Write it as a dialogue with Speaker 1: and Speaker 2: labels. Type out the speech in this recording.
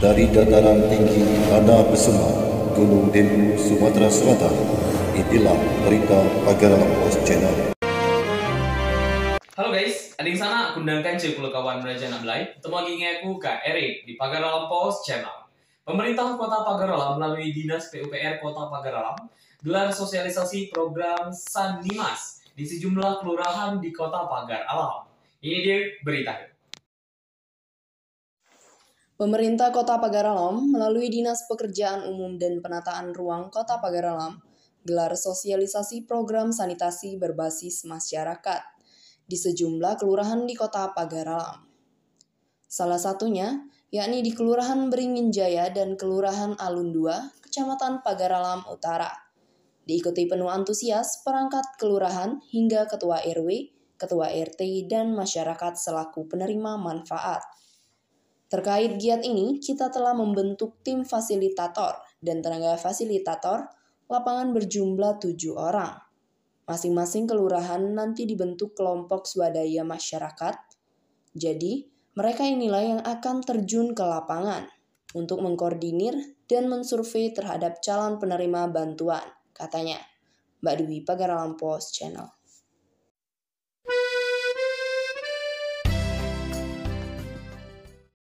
Speaker 1: dari dataran tinggi Tanda Besema, Gunung Dempu, Sumatera Selatan. Itulah berita Pagaralam Post Channel. Halo guys, di sana kundangkan cek kawan Raja belai. ketemu lagi aku Kak Erik di Pagaralam Post Channel. Pemerintah Kota Pagaralam melalui Dinas PUPR Kota Pagaralam gelar sosialisasi program San di sejumlah kelurahan di Kota Pagar Alam. Ini dia beritanya.
Speaker 2: Pemerintah Kota Pagaralam melalui Dinas Pekerjaan Umum dan Penataan Ruang Kota Pagaralam gelar sosialisasi program sanitasi berbasis masyarakat di sejumlah kelurahan di Kota Pagaralam. Salah satunya yakni di Kelurahan Beringin Jaya dan Kelurahan Alun 2, Kecamatan Pagaralam Utara. Diikuti penuh antusias perangkat kelurahan hingga ketua RW, ketua RT, dan masyarakat selaku penerima manfaat. Terkait giat ini, kita telah membentuk tim fasilitator dan tenaga fasilitator lapangan berjumlah tujuh orang. Masing-masing kelurahan nanti dibentuk kelompok swadaya masyarakat. Jadi, mereka inilah yang akan terjun ke lapangan untuk mengkoordinir dan mensurvei terhadap calon penerima bantuan, katanya. Mbak Dwi Pagaralampo Channel.